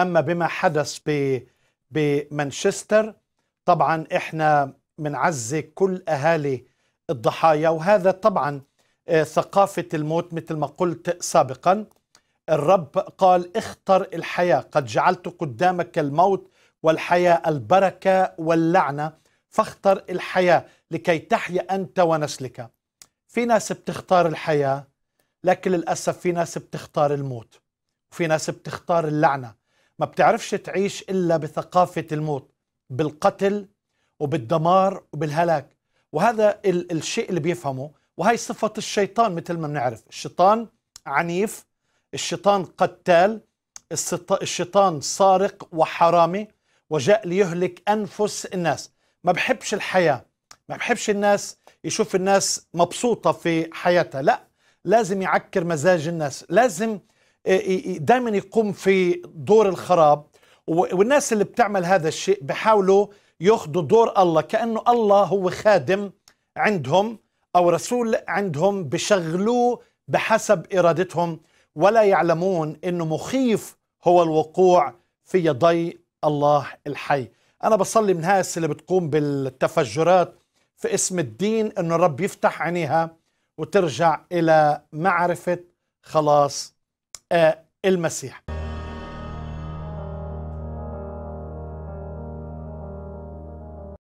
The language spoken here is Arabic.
أما بما حدث بمانشستر طبعا إحنا بنعزي كل أهالي الضحايا وهذا طبعا آه، ثقافة الموت مثل ما قلت سابقا الرب قال اختر الحياة قد جعلت قدامك الموت والحياة البركة واللعنة فاختر الحياة لكي تحيا أنت ونسلك في ناس بتختار الحياة لكن للأسف في ناس بتختار الموت وفي ناس بتختار اللعنة ما بتعرفش تعيش إلا بثقافة الموت بالقتل وبالدمار وبالهلاك وهذا ال الشيء اللي بيفهمه وهي صفة الشيطان مثل ما بنعرف الشيطان عنيف الشيطان قتال الشيطان سارق وحرامي وجاء ليهلك أنفس الناس ما بحبش الحياة ما بحبش الناس يشوف الناس مبسوطة في حياتها لا لازم يعكر مزاج الناس لازم إيه، إيه، إيه، دائما يقوم في دور الخراب والناس اللي بتعمل هذا الشيء بحاولوا ياخذوا دور الله كانه الله هو خادم عندهم او رسول عندهم بشغلوه بحسب ارادتهم ولا يعلمون انه مخيف هو الوقوع في يدي الله الحي انا بصلي من هاس اللي بتقوم بالتفجرات في اسم الدين انه الرب يفتح عينيها وترجع الى معرفه خلاص آه، المسيح